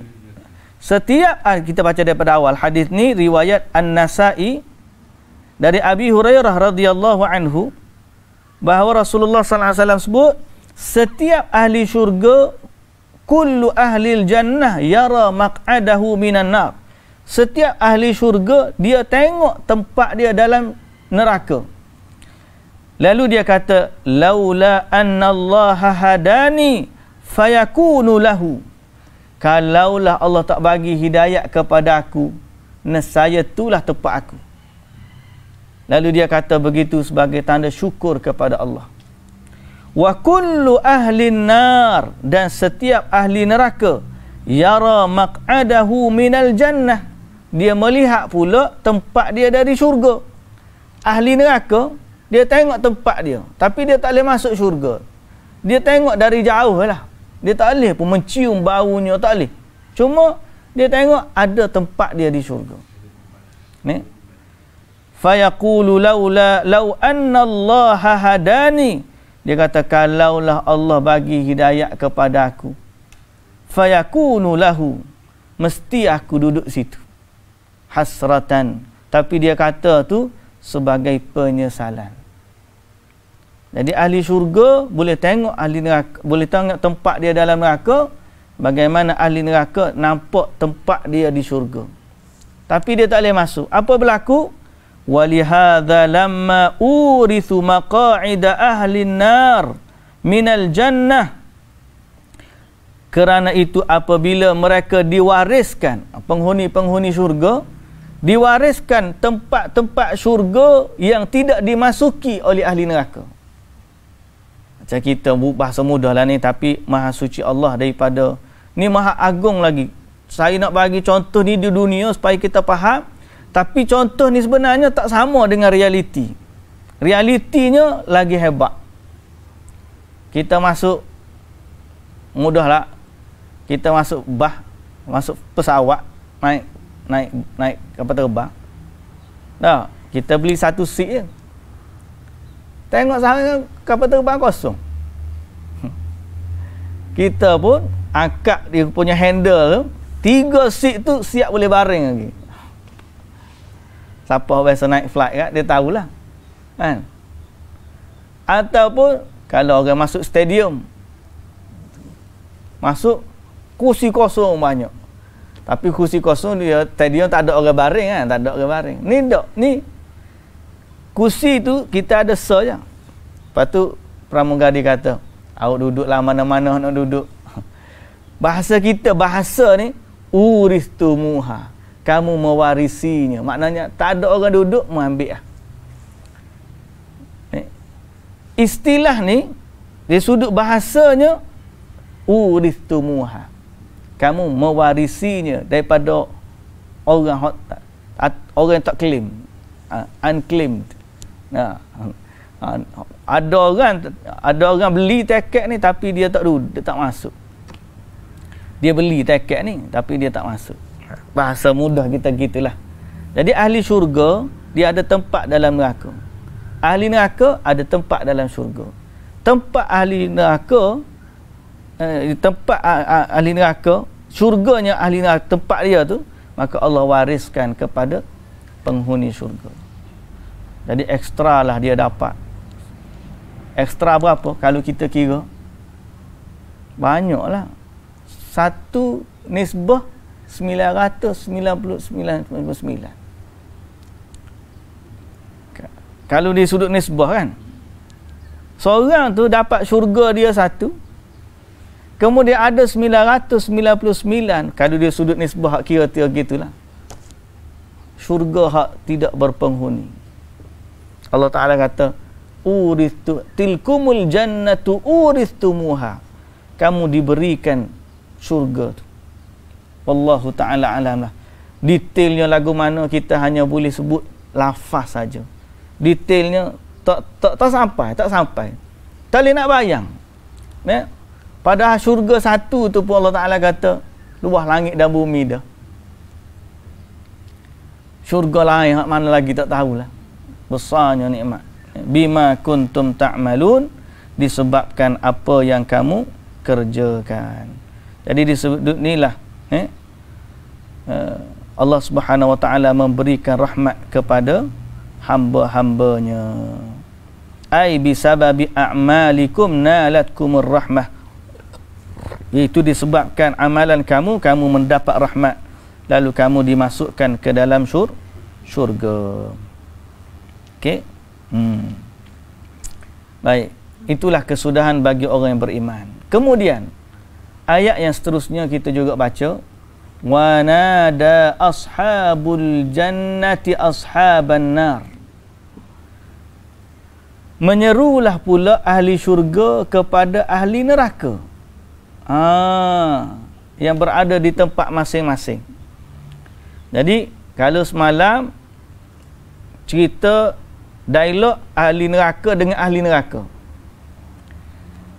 [SPEAKER 1] Setiap ah, kita baca daripada awal hadis ni riwayat An-Nasa'i dari Abi Hurairah radhiyallahu anhu bahawa Rasulullah sallallahu alaihi wasallam sebut setiap ahli syurga kullu ahli jannah yara maq'adahu minan nar. Setiap ahli syurga dia tengok tempat dia dalam neraka. Lalu dia kata laula anna hadani fayakunu lahu kalaulah Allah tak bagi hidayah kepada aku nescaya itulah tempat aku lalu dia kata begitu sebagai tanda syukur kepada Allah wa kullu ahli nar dan setiap ahli neraka yara maq'adahu minal jannah dia melihat pula tempat dia dari syurga ahli neraka dia tengok tempat dia tapi dia tak boleh masuk syurga dia tengok dari jauh lah dia tak boleh pun mencium baunya, tak boleh. Cuma dia tengok ada tempat dia di syurga. Ni. Fa yaqulu laula law anna Allah hadani. Dia kata kalaulah Allah bagi hidayah kepada aku. Fa yakunu lahu. Mesti aku duduk situ. Hasratan. Tapi dia kata tu sebagai penyesalan. Jadi ahli syurga boleh tengok ahli neraka, boleh tengok tempat dia dalam neraka, bagaimana ahli neraka nampak tempat dia di syurga. Tapi dia tak boleh masuk. Apa berlaku? Walihadha lamma urithu maqa'ida ahli nar minal jannah. Kerana itu apabila mereka diwariskan, penghuni-penghuni syurga, diwariskan tempat-tempat syurga yang tidak dimasuki oleh ahli neraka macam kita bahasa mudah lah ni tapi maha suci Allah daripada ni maha agung lagi saya nak bagi contoh ni di dunia supaya kita faham tapi contoh ni sebenarnya tak sama dengan realiti realitinya lagi hebat kita masuk mudah lah kita masuk bah masuk pesawat naik naik naik kapal terbang Nah, kita beli satu seat je Tengok sana kapal terbang kosong. Kita pun angkat dia punya handle tu, tiga seat tu siap boleh baring lagi. Siapa biasa naik flight kat, dia tahulah. Kan? Ataupun kalau orang masuk stadium, masuk kursi kosong banyak. Tapi kursi kosong dia stadium tak ada orang baring kan, tak ada orang baring. Ni dok, ni Kursi tu kita ada sah je. Lepas tu pramugari kata, awak duduklah mana-mana nak duduk. Bahasa kita, bahasa ni, uristu muha. Kamu mewarisinya. Maknanya tak ada orang duduk, mengambil lah. Eh, istilah ni, dia sudut bahasanya, uristu muha. Kamu mewarisinya daripada orang, orang yang tak claim. Uh, unclaimed Nah, ha. ha, Ada orang ada orang beli tiket ni tapi dia tak duduk, dia tak masuk. Dia beli tiket ni tapi dia tak masuk. Bahasa mudah kita gitulah. Jadi ahli syurga dia ada tempat dalam neraka. Ahli neraka ada tempat dalam syurga. Tempat ahli neraka eh, tempat ahli neraka syurganya ahli neraka tempat dia tu maka Allah wariskan kepada penghuni syurga. Jadi ekstra lah dia dapat. Ekstra berapa kalau kita kira? lah Satu nisbah 999.99. Kalau di sudut nisbah kan. Seorang tu dapat syurga dia satu. Kemudian ada 999 kalau dia sudut nisbah hak kira-kira gitulah. Syurga hak tidak berpenghuni. Allah Ta'ala kata Uristu tilkumul jannatu muha, Kamu diberikan syurga tu Wallahu Ta'ala alam lah Detailnya lagu mana kita hanya boleh sebut lafaz saja Detailnya tak, tak, tak sampai, tak sampai Tak boleh nak bayang Ya Padahal syurga satu tu pun Allah Ta'ala kata Luah langit dan bumi dah Syurga lain mana lagi tak tahulah besarnya nikmat bima kuntum ta'malun disebabkan apa yang kamu kerjakan jadi disebut inilah eh? eh, Allah Subhanahu wa taala memberikan rahmat kepada hamba-hambanya ai bisababi a'malikum nalatkumur rahmah itu disebabkan amalan kamu kamu mendapat rahmat lalu kamu dimasukkan ke dalam syur syurga okey hmm baik itulah kesudahan bagi orang yang beriman kemudian ayat yang seterusnya kita juga baca wa nada ashabul jannati ashaban nar menyerulah pula ahli syurga kepada ahli neraka ah yang berada di tempat masing-masing jadi kalau semalam cerita dialog ahli neraka dengan ahli neraka.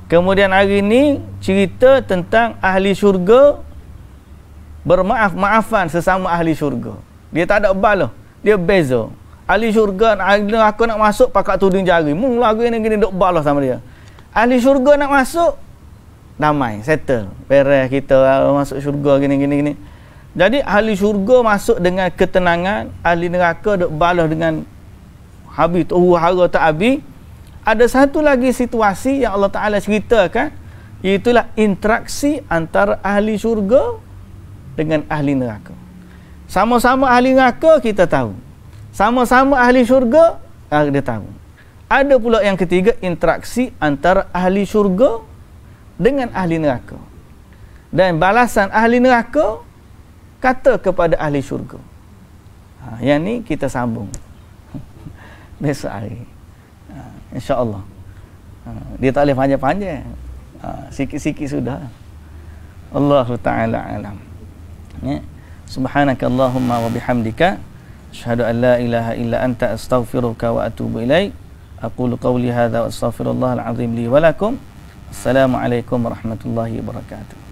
[SPEAKER 1] Kemudian hari ini cerita tentang ahli syurga bermaaf-maafan sesama ahli syurga. Dia tak ada bal Dia beza. Ahli syurga ahli neraka nak masuk pakat tuding jari. Mung lagu ini gini duk bal lah sama dia. Ahli syurga nak masuk damai, settle. Beres kita lah, masuk syurga gini gini gini. Jadi ahli syurga masuk dengan ketenangan, ahli neraka duk balas lah dengan habis tu huru-hara oh, tak habis ada satu lagi situasi yang Allah Ta'ala ceritakan itulah interaksi antara ahli syurga dengan ahli neraka sama-sama ahli neraka kita tahu sama-sama ahli syurga ah, dia tahu ada pula yang ketiga interaksi antara ahli syurga dengan ahli neraka dan balasan ahli neraka kata kepada ahli syurga ha, yang ni kita sambung besok hari. Uh, InsyaAllah. Uh, dia tak boleh panjang-panjang. Uh, sikit-sikit sudah. Allah Ta'ala alam. Yeah. Subhanaka Allahumma wa bihamdika. Ashadu an la ilaha illa anta astaghfiruka wa atubu ilaih. أقول قولي هذا وأستغفر الله العظيم لي ولكم السلام عليكم ورحمة